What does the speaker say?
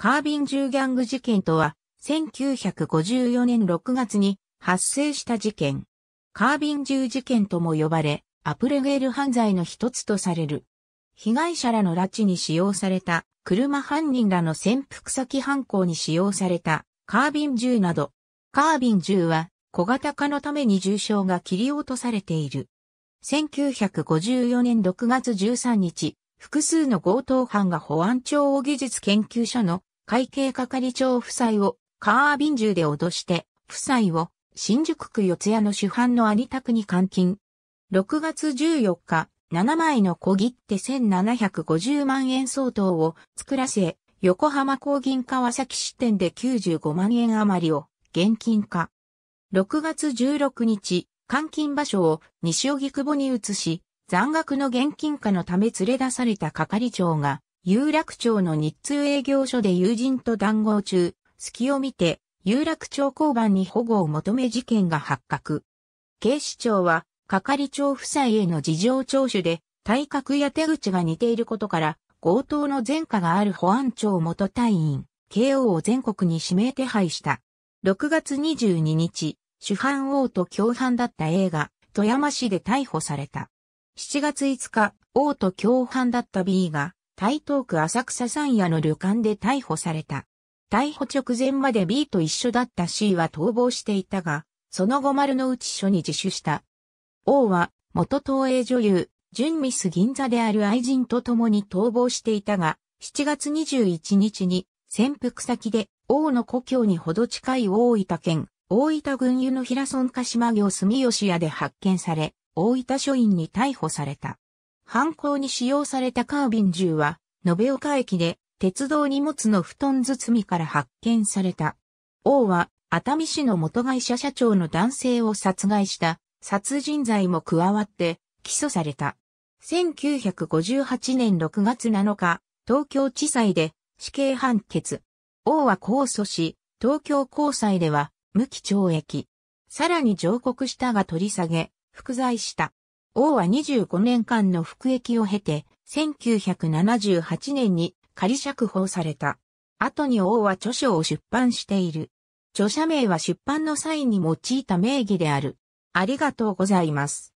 カービン銃ギャング事件とは、1954年6月に発生した事件。カービン銃事件とも呼ばれ、アプレゲール犯罪の一つとされる。被害者らの拉致に使用された、車犯人らの潜伏先犯行に使用された、カービン銃など。カービン銃は、小型化のために重傷が切り落とされている。1954年6月13日、複数の強盗犯が保安庁技術研究所の会計係長夫妻をカービン銃で脅して、夫妻を新宿区四谷の主犯の有田区に監禁。6月14日、7枚の小切手1750万円相当を作らせ、横浜工銀川崎支店で95万円余りを現金化。6月16日、監禁場所を西荻窪に移し、残額の現金化のため連れ出された係長が、有楽町の日通営業所で友人と談合中、隙を見て、有楽町交番に保護を求め事件が発覚。警視庁は、係長夫妻への事情聴取で、体格や手口が似ていることから、強盗の前科がある保安庁元隊員、KO を全国に指名手配した。6月22日、主犯王と共犯だった A が、富山市で逮捕された。7月5日、王と共犯だった B が、台東区浅草山屋の旅館で逮捕された。逮捕直前まで B と一緒だった C は逃亡していたが、その後丸の内署に自首した。王は、元東映女優、純ミス銀座である愛人と共に逃亡していたが、7月21日に、潜伏先で、王の故郷にほど近い大分県、大分軍湯の平村鹿島行住吉屋で発見され、大分署員に逮捕された。犯行に使用されたカービン銃は、延岡駅で鉄道荷物の布団包みから発見された。王は熱海市の元会社社長の男性を殺害した殺人罪も加わって起訴された。1958年6月7日、東京地裁で死刑判決。王は控訴し、東京高裁では無期懲役。さらに上告したが取り下げ、服罪した。王は25年間の服役を経て、1978年に仮釈放された。後に王は著書を出版している。著者名は出版の際に用いた名義である。ありがとうございます。